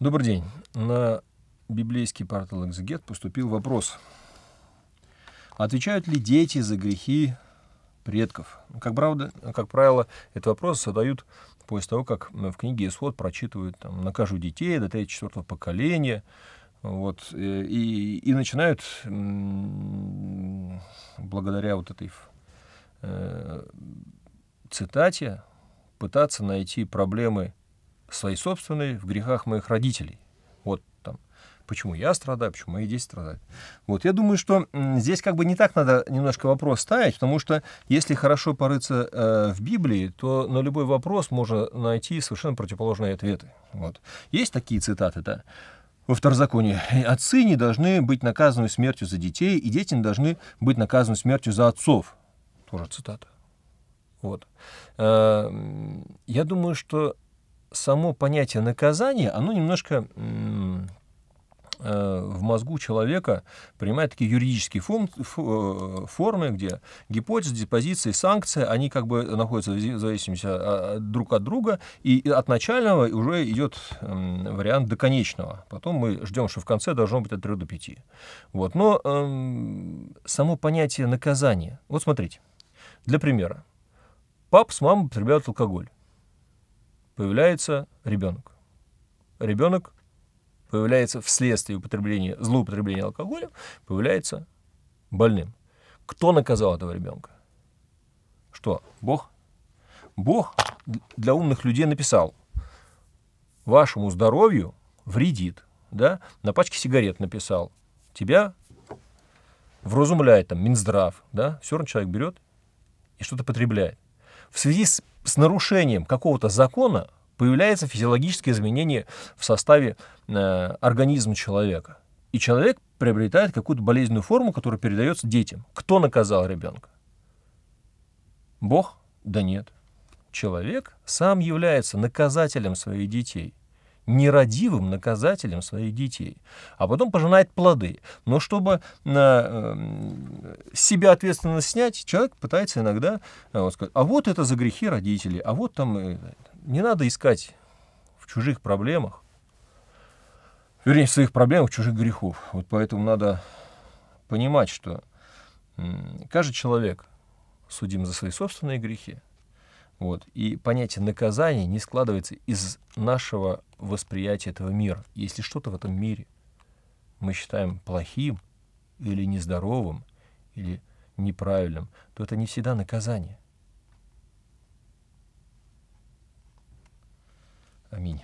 Добрый день. На библейский портал «Экзегет» поступил вопрос. Отвечают ли дети за грехи предков? Как, правда, как правило, этот вопрос задают после того, как в книге «Исход» прочитывают там, «Накажу детей до 3-4 поколения», вот, э, и, и начинают благодаря вот этой э, цитате пытаться найти проблемы свои собственные, в грехах моих родителей. Вот там, почему я страдаю, почему мои дети страдают. Вот, я думаю, что здесь как бы не так надо немножко вопрос ставить, потому что если хорошо порыться э, в Библии, то на любой вопрос можно найти совершенно противоположные ответы. Вот. Есть такие цитаты, да? во второзаконии. Отцы не должны быть наказаны смертью за детей, и дети не должны быть наказаны смертью за отцов. Тоже цитата. Вот. Э, я думаю, что само понятие наказания, оно немножко э, в мозгу человека принимает такие юридические э, формы, где гипотезы, депозиция, санкция, они как бы находятся в зависимости друг от друга, и от начального уже идет вариант до конечного. Потом мы ждем, что в конце должно быть от 3 до 5. Вот. Но эм, само понятие наказания. Вот смотрите, для примера. Пап с мамой потребляют алкоголь появляется ребенок. Ребенок появляется вследствие употребления, злоупотребления алкоголем, появляется больным. Кто наказал этого ребенка? Что, Бог? Бог для умных людей написал, вашему здоровью вредит. Да? На пачке сигарет написал, тебя вразумляет там Минздрав. Да? Все равно человек берет и что-то потребляет. В связи с с нарушением какого-то закона появляется физиологическое изменение в составе э, организма человека. И человек приобретает какую-то болезненную форму, которая передается детям. Кто наказал ребенка? Бог? Да нет. Человек сам является наказателем своих детей нерадивым наказателем своих детей, а потом пожинает плоды. Но чтобы на э, с э, себя ответственность снять, человек пытается иногда э, вот, сказать, а вот это за грехи родителей, а вот там... Не надо искать в чужих проблемах, вернее, в своих проблемах чужих грехов. Вот поэтому надо понимать, что каждый человек судим за свои собственные грехи. Вот. И понятие наказания не складывается из нашего восприятия этого мира. Если что-то в этом мире мы считаем плохим или нездоровым, или неправильным, то это не всегда наказание. Аминь.